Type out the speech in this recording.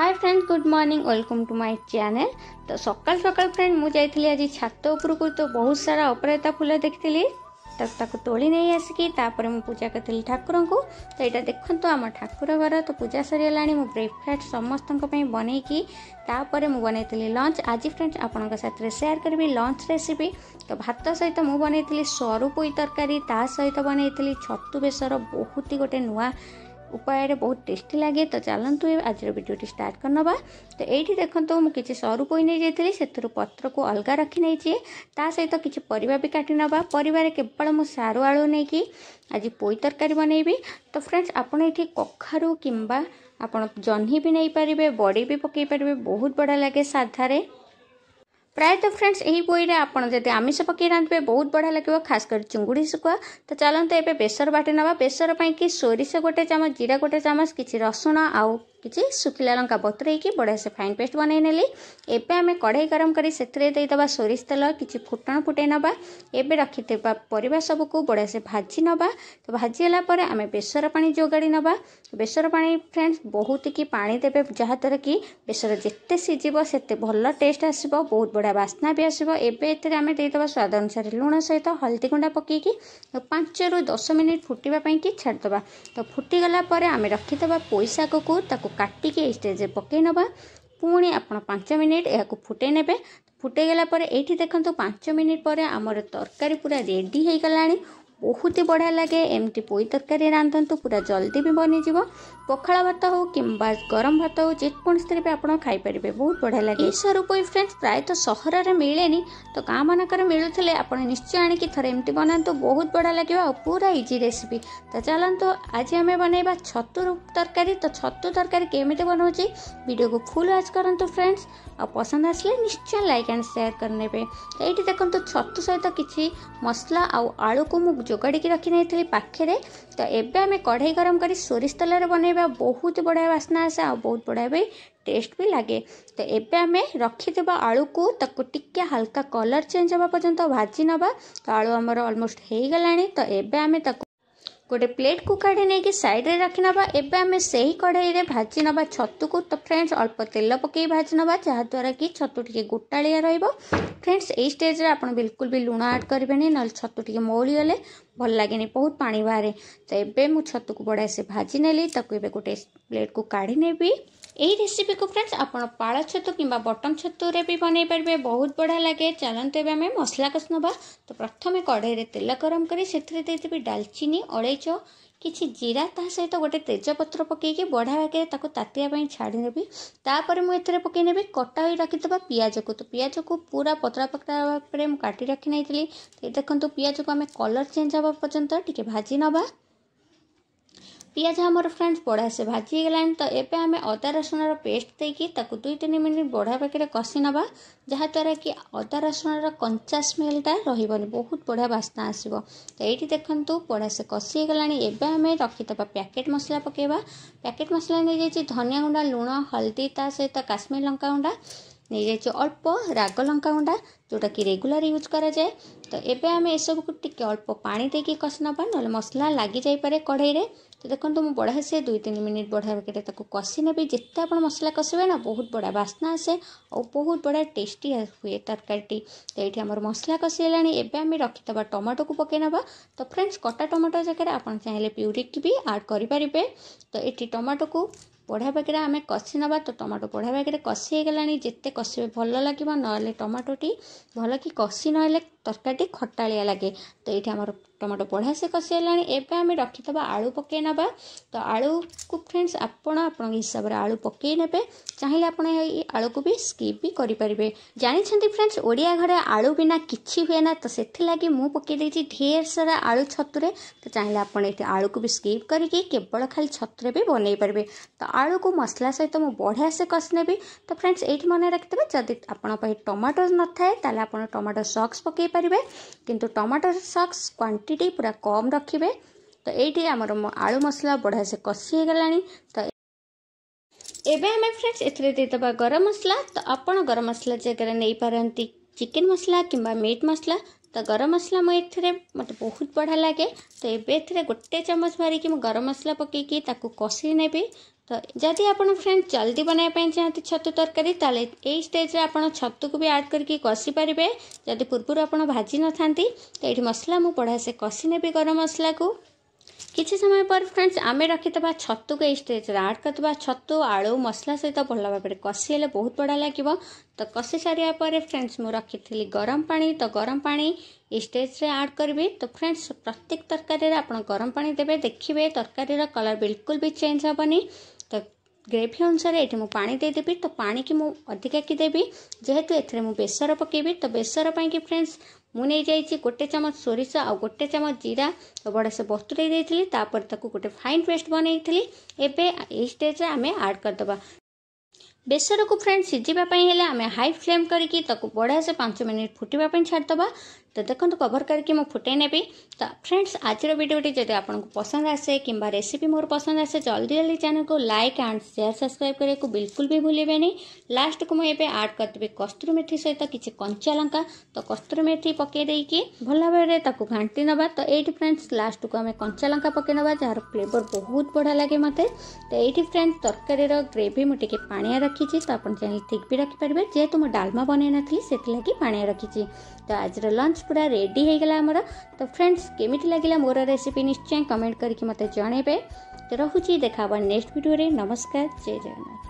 high friends good morning welcome to my channel তো সকাল সকাল ফ্রেন্ড মু যাই আজ ছাত উপরକୁ তো বহুত সারা অপরাজিতা ফুল দেখিলি ତାକୁ ତୋଳି ନେଇ ଆସିକି ତାପରେ ମୁଁ ପୂଜା କରିଥିଲି ଠାକୁରଙ୍କୁ ତ ଏଇଟା ଦେଖନ୍ତୁ ଆମ ଠାକୁର ଘର ତ ପୂଜା ସରିଗଲାଣି ମୁଁ ବ୍ରେକଫାଷ୍ଟ ସମସ୍ତଙ୍କ ପାଇଁ ବନେଇକି ତାପରେ ମୁଁ ବନେଇଥିଲି ଲଞ୍ଚ ଆଜି ଫ୍ରେଣ୍ଡସ୍ ଆପଣଙ୍କ ସାଥିରେ ସେୟାର କରିବି ଲଞ୍ଚ ରେସିପି ତ ଭାତ ସହିତ ମୁଁ ବନେଇଥିଲି ସରୁ ପୋଇ ତରକାରୀ ତା ସହିତ ବନେଇଥିଲି ଛତୁ ବେସର ବହୁତ ଗୋଟେ ନୂଆ ଉପାୟରେ ବହୁତ ଟେଷ୍ଟି ଲାଗେ ତ ଚାଲନ୍ତୁ ଆଜିର ଭିଡ଼ିଓଟି ଷ୍ଟାର୍ଟ କରିନେବା ତ ଏଇଠି ଦେଖନ୍ତୁ ମୁଁ କିଛି ସରୁ ପୋଇ ନେଇଯାଇଥିଲି ସେଥିରୁ ପତ୍ରକୁ ଅଲଗା ରଖିନେଇଛି ତା ସହିତ କିଛି ପରିବା ବି କାଟି ନେବା ପରିବାରେ କେବଳ ମୁଁ ସାରୁ ଆଳୁ ନେଇକି ଆଜି ପୋଇ ତରକାରୀ ବନେଇବି ତ ଫ୍ରେଣ୍ଡସ୍ ଆପଣ ଏଠି କଖାରୁ କିମ୍ବା ଆପଣ ଜହ୍ନି ବି ନେଇପାରିବେ ବଡ଼ି ବି ପକାଇ ପାରିବେ ବହୁତ ବଢ଼ିଆ ଲାଗେ ସାଧାରେ ପ୍ରାୟତଃ ଫ୍ରେଣ୍ଡସ୍ ଏହି ପୋଇରେ ଆପଣ ଯଦି ଆମିଷ ପକାଇ ରାନ୍ଧିବେ ବହୁତ ବଢ଼ିଆ ଲାଗିବ ଖାସ୍ କରି ଚୁଙ୍ଗୁଡ଼ି ଶୁଖୁଆ ତ ଚାଲନ୍ତୁ ଏବେ ବେସର ବାଟି ନେବା ବେସର ପାଇଁକି ସୋରିଷ ଗୋଟେ ଚାମଚ ଜିରା ଗୋଟେ ଚାମଚ କିଛି ରସୁଣ ଆଉ किसी शुखला लंका कि बढ़िया से फाइन पेस्ट बनई नेली एबे आमे कढ़ाई गरम करी सेथरे दे दबा सोरिस तेल किछि फुटण फुटे नबा एबे रखि देबा परिवा सब कु बढ़िया से भाजी नबा तो भाजी हला परे आमे बेसर पानी जोगाड़ी नबा बेसर पानी फ्रेंड्स बहुत कि पानी देबे जहा तरह कि बेसर जत्ते सिजिव सेते भल टेस्ट आसीबो बहुत बढ़िया बासना भी आसीबो एबे एथरे आमे दे दबा स्वाद अनुसार लुण सहित हल्दी गुंडा पकी कि 5 रु 10 मिनट फुटिबा पई कि छाड़ दबा तो फुटि गला परे आमे रखि देबा पोइसा को को କାଟିକି ଏଇ ଷ୍ଟେଜ୍ରେ ପକାଇ ନେବା ପୁଣି ଆପଣ ପାଞ୍ଚ ମିନିଟ୍ ଏହାକୁ ଫୁଟାଇ ନେବେ ଫୁଟାଇଗଲା ପରେ ଏଇଠି ଦେଖନ୍ତୁ ପାଞ୍ଚ ମିନିଟ୍ ପରେ ଆମର ତରକାରୀ ପୁରା ରେଡ଼ି ହୋଇଗଲାଣି ବହୁତ ହି ବଢ଼ିଆ ଲାଗେ ଏମିତି ପୋଇ ତରକାରୀ ରାନ୍ଧନ୍ତୁ ପୁରା ଜଲ୍ଦି ବି ବନିଯିବ ପଖାଳ ଭାତ ହଉ କିମ୍ବା ଗରମ ଭାତ ହଉ ଯେକୌଣସି ବି ଆପଣ ଖାଇପାରିବେ ବହୁତ ବଢ଼ିଆ ଲାଗେ ଏ ସରୁ ପୋଇ ଫ୍ରେଣ୍ଡସ୍ ପ୍ରାୟତଃ ସହରରେ ମିଳେନି ତ ଗାଁ ମାନଙ୍କରେ ମିଳୁଥିଲେ ଆପଣ ନିଶ୍ଚୟ ଆଣିକି ଥରେ ଏମିତି ବନାନ୍ତୁ ବହୁତ ବଢ଼ିଆ ଲାଗିବ ଆଉ ପୁରା ଇଜି ରେସିପି ତ ଚାଲନ୍ତୁ ଆଜି ଆମେ ବନେଇବା ଛତୁ ତରକାରୀ ତ ଛତୁ ତରକାରୀ କେମିତି ବନାଉଛି ଭିଡ଼ିଓକୁ ଫୁଲ୍ ୱାଚ୍ କରନ୍ତୁ ଫ୍ରେଣ୍ଡସ୍ ଆଉ ପସନ୍ଦ ଆସିଲେ ନିଶ୍ଚୟ ଲାଇକ୍ ଆଣ୍ଡ ସେୟାର କରିନେବେ ଏଇଠି ଦେଖନ୍ତୁ ଛତୁ ସହିତ କିଛି ମସଲା ଆଉ ଆଳୁକୁ ମୁଁ ଯୋଗାଡ଼ିକି ରଖିନେଇଥିଲି ପାଖରେ ତ ଏବେ ଆମେ କଢ଼େଇ ଗରମ କରି ସୋରିଷ ତେଲରେ ବନେଇବା ବହୁତ ବଢ଼ିଆ ବାସ୍ନା ଆସେ ଆଉ ବହୁତ ବଢ଼ିଆ ବି ଟେଷ୍ଟ ବି ଲାଗେ ତ ଏବେ ଆମେ ରଖିଥିବା ଆଳୁକୁ ତାକୁ ଟିକେ ହାଲକା କଲର୍ ଚେଞ୍ଜ ହେବା ପର୍ଯ୍ୟନ୍ତ ଭାଜି ନେବା ତ ଆଳୁ ଆମର ଅଲମୋଷ୍ଟ ହେଇଗଲାଣି ତ ଏବେ ଆମେ ତାକୁ गोटे प्लेट को काढ़ी नहीं कि सैड्रे रखि ना एम से ही कढ़ाई में भाजी ना छतु को तो फ्रेंड्स अल्प तेल पक भाजी ना जहाद्वारा कि छतु टी गोटा रेंड्स यही स्टेज आप बिलकुल भी लुण आड करेंगे नहीं ना छतु टी मौली गले भल लगे बहुत पा बाहर तो ये मुझ छतु को बड़ा से भाजी नेली गोटे प्लेट को काढ़ी नेबी ଏହି ରେସିପିକୁ ଫ୍ରେଣ୍ଡସ୍ ଆପଣ ପାଳ ଛତୁ କିମ୍ବା ବଟମ ଛତୁରେ ବି ବନେଇ ପାରିବେ ବହୁତ ବଢ଼ିଆ ଲାଗେ ଚାଲନ୍ତୁ ଏବେ ଆମେ ମସଲା କଷି ନେବା ତ ପ୍ରଥମେ କଢ଼େଇରେ ତେଲ ଗରମ କରି ସେଥିରେ ଦେଇଦେବି ଡାଲଚିନି ଅଳେଇଚ କିଛି ଜିରା ତା ସହିତ ଗୋଟେ ତେଜପତ୍ର ପକାଇକି ବଢ଼ିଆ ଭାଗେ ତାକୁ ତାତିବା ପାଇଁ ଛାଡ଼ି ନେବି ତାପରେ ମୁଁ ଏଥିରେ ପକାଇ ନେବି କଟା ହୋଇ ରଖିଥିବା ପିଆଜକୁ ତ ପିଆଜକୁ ପୁରା ପତଳା ପତଳା ଭାବରେ ମୁଁ କାଟି ରଖି ନେଇଥିଲି ଦେଖନ୍ତୁ ପିଆଜକୁ ଆମେ କଲର୍ ଚେଞ୍ଜ ହେବା ପର୍ଯ୍ୟନ୍ତ ଟିକେ ଭାଜି ନେବା ପିଆଜ ଆମର ଫ୍ରେଣ୍ଡସ୍ ବଢ଼ିଆ ସେ ଭାଜି ହେଇଗଲାଣି ତ ଏବେ ଆମେ ଅଦା ରସୁଣର ପେଷ୍ଟ ଦେଇକି ତାକୁ ଦୁଇ ତିନି ମିନିଟ୍ ବଢ଼ିଆ ପାଖରେ କଷି ନେବା ଯାହାଦ୍ୱାରା କି ଅଦା ରସୁଣର କଞ୍ଚା ସ୍ମେଲ୍ଟା ରହିବନି ବହୁତ ବଢ଼ିଆ ବାସ୍ନା ଆସିବ ତ ଏଇଠି ଦେଖନ୍ତୁ ବଢ଼ିଆ ସେ କଷି ହେଇଗଲାଣି ଏବେ ଆମେ ରଖିଦେବା ପ୍ୟାକେଟ୍ ମସଲା ପକାଇବା ପ୍ୟାକେଟ୍ ମସଲା ନେଇଯାଇଛି ଧନିଆ ଗୁଣ୍ଡା ଲୁଣ ହଳଦୀ ତା ସହିତ କାଶ୍ମୀର ଲଙ୍କା ଗୁଣ୍ଡା ନେଇଯାଇଛି ଅଳ୍ପ ରାଗ ଲଙ୍କା ଗୁଣ୍ଡା ଯେଉଁଟାକି ରେଗୁଲାର ୟୁଜ୍ କରାଯାଏ ତ ଏବେ ଆମେ ଏସବୁକୁ ଟିକେ ଅଳ୍ପ ପାଣି ଦେଇକି କଷି ନେବା ନହେଲେ ମସଲା ଲାଗିଯାଇପାରେ କଢ଼େଇରେ ତ ଦେଖନ୍ତୁ ମୁଁ ବଢ଼ା ସେ ଦୁଇ ତିନି ମିନିଟ୍ ବଢ଼ା ରଖିରେ ତାକୁ କଷି ନେବି ଯେତେ ଆପଣ ମସଲା କଷିବେ ନା ବହୁତ ବଢ଼ିଆ ବାସ୍ନା ଆସେ ଆଉ ବହୁତ ବଢ଼ିଆ ଟେଷ୍ଟି ହୁଏ ତରକାରୀଟି ତ ଏଇଠି ଆମର ମସଲା କଷି ହେଲାଣି ଏବେ ଆମେ ରଖିଦେବା ଟମାଟୋକୁ ପକାଇ ନେବା ତ ଫ୍ରେଣ୍ଡସ୍ କଟା ଟମାଟୋ ଜାଗାରେ ଆପଣ ଚାହିଁଲେ ପ୍ୟୁରିକି ବି ଆଡ଼୍ କରିପାରିବେ ତ ଏଠି ଟମାଟୋକୁ ବଢ଼ା ବାଗରେ ଆମେ କଷି ନେବା ତ ଟମାଟୋ ବଢ଼ା ବାଗରେ କଷି ହେଇଗଲାଣି ଯେତେ କଷିବେ ଭଲ ଲାଗିବ ନହେଲେ ଟମାଟୋଟି ଭଲକି କଷି ନହେଲେ ତରକାରୀଟି ଖଟାଳିଆ ଲାଗେ ତ ଏଇଠି ଆମର ଟମାଟୋ ପଢ଼ା ସେ କଷି ହେଲାଣି ଏବେ ଆମେ ରଖିଥିବା ଆଳୁ ପକାଇ ନେବା ତ ଆଳୁକୁ ଫ୍ରେଣ୍ଡସ୍ ଆପଣ ଆପଣଙ୍କ ହିସାବରେ ଆଳୁ ପକାଇ ନେବେ ଚାହିଁଲେ ଆପଣ ଏଇ ଆଳୁକୁ ବି ସ୍କିପ୍ ବି କରିପାରିବେ ଜାଣିଛନ୍ତି ଫ୍ରେଣ୍ଡସ୍ ଓଡ଼ିଆ ଘରେ ଆଳୁ ବିନା କିଛି ହୁଏ ନା ତ ସେଥିଲାଗି ମୁଁ ପକାଇ ଦେଇଛି ଢେର ସାରା ଆଳୁ ଛତୁରେ ତ ଚାହିଁଲେ ଆପଣ ଏଠି ଆଳୁକୁ ବି ସ୍କିପ୍ କରିକି କେବଳ ଖାଲି ଛତୁରେ ବି ବନେଇ ପାରିବେ ତ ଆଳୁକୁ ମସଲା ସହିତ ମୁଁ ବଢ଼ିଆ ସେ କଷି ନେବି ତ ଫ୍ରେଣ୍ଡସ୍ ଏଇଠି ମନେ ରଖିଥିବେ ଯଦି ଆପଣଙ୍କ ପାଇଁ ଟମାଟୋ ନଥାଏ ତାହେଲେ ଆପଣ ଟମାଟୋ ସକ୍ସ ପକାଇ ପାରିବେ କିନ୍ତୁ ଟମାଟୋ ସକ୍ସ କ୍ୱାଣ୍ଟି টিটি পুরা কম রাখিবে তো এইটি আমরো আড়ু মশলা বড়া সে কছি হে গলাণী তো এবে আমি फ्रेंड्स एथरे देतोबा গরম মশলা তো আপন গরম মশলা জাগে নেই পারন্তি চিকেন মশলা কিম্বা मीट মশলা তো গরম মশলা মই এথরে মত বহুত বড় লাগে তো এবে এথরে গটটে চামচ ভারি কি গরম মশলা পকে কি তাকু কছি নেবি ତ ଯଦି ଆପଣ ଫ୍ରେଣ୍ଡ ଜଲ୍ଦି ବନାଇବା ପାଇଁ ଚାହାନ୍ତି ଛତୁ ତରକାରୀ ତାହେଲେ ଏଇ ଷ୍ଟେଜ୍ରେ ଆପଣ ଛତୁକୁ ବି ଆଡ଼୍ କରିକି କଷି ପାରିବେ ଯଦି ପୂର୍ବରୁ ଆପଣ ଭାଜି ନଥାନ୍ତି ତ ଏଇଠି ମସଲା ମୁଁ ବଢ଼ିଆସେ କଷି ନେବି ଗରମ ମସଲାକୁ କିଛି ସମୟ ପରେ ଫ୍ରେଣ୍ଡସ୍ ଆମେ ରଖିଥିବା ଛତୁକୁ ଏଇ ଷ୍ଟେଜ୍ରେ ଆଡ଼୍ କରିଦେବା ଛତୁ ଆଳୁ ମସଲା ସହିତ ଭଲ ଭାବରେ କଷି ହେଲେ ବହୁତ ବଢ଼ିଆ ଲାଗିବ ତ କଷି ସାରିବା ପରେ ଫ୍ରେଣ୍ଡସ୍ ମୁଁ ରଖିଥିଲି ଗରମ ପାଣି ତ ଗରମ ପାଣି ଏଇ ଷ୍ଟେଜ୍ରେ ଆଡ଼୍ କରିବି ତ ଫ୍ରେଣ୍ଡସ୍ ପ୍ରତ୍ୟେକ ତରକାରୀରେ ଆପଣ ଗରମ ପାଣି ଦେବେ ଦେଖିବେ ତରକାରୀର କଲର୍ ବିଲକୁଲ ବି ଚେଞ୍ଜ ହେବନି ଗ୍ରେଭି ଅନୁସାରେ ଏଠି ମୁଁ ପାଣି ଦେଇଦେବି ତ ପାଣିକି ମୁଁ ଅଧିକାକି ଦେବି ଯେହେତୁ ଏଥିରେ ମୁଁ ବେସର ପକାଇବି ତ ବେସର ପାଇଁକି ଫ୍ରେଣ୍ଡସ୍ ମୁଁ ନେଇଯାଇଛି ଗୋଟେ ଚାମଚ ସୋରିଷ ଆଉ ଗୋଟେ ଚାମଚ ଜିରା ତ ବଡ଼ସେ ବତୁରେଇ ଦେଇଥିଲି ତାପରେ ତାକୁ ଗୋଟେ ଫାଇନ୍ ପେଷ୍ଟ ବନେଇଥିଲି ଏବେ ଏଇ ଷ୍ଟେଜ୍ରେ ଆମେ ଆଡ଼୍ କରିଦେବା ବେସରକୁ ଫ୍ରେଣ୍ଡ ସିଝିବା ପାଇଁ ହେଲେ ଆମେ ହାଇ ଫ୍ଲେମ୍ କରିକି ତାକୁ ବଢ଼ିଆସେ ପାଞ୍ଚ ମିନିଟ୍ ଫୁଟିବା ପାଇଁ ଛାଡ଼ିଦେବା तो देखते कभर करके फुटे नेबी तो फ्रेंड्स आज भिडी आपको पसंद आसे कि रेसीपी मोर पसंद आसे जल्दी जल्दी चैनल को लाइक एंड शेयर सब्सक्राइब करने को बिल्कुल भी भूलिए लास्ट को मुझे आड करदेवी कस्तूर मेथी सहित किसी कंचा लंका तो कस्तूरी मेथी कि भल भाव घाटी ना तो ये फ्रेंड्स लास्ट को आम कंचा लंका ना जार फ्लेवर बहुत बढ़िया लगे मत तो ये फ्रेंड्स तरकारी ग्रेवि मुझे पाया रखी तो आप चैनल ठीक भी रखिपारे जेहतु मुझे डालमा बनई नी से पाया रखी तो आज लंच पूरा रेडी हो गला आमर तो फ्रेंड्स केमी लगे मोर रेसीपी निश्चय कमेंट करके मतलब जनइबे तो रखुची देखा नेक्स्ट भिडे नमस्कार जय जगन्नाथ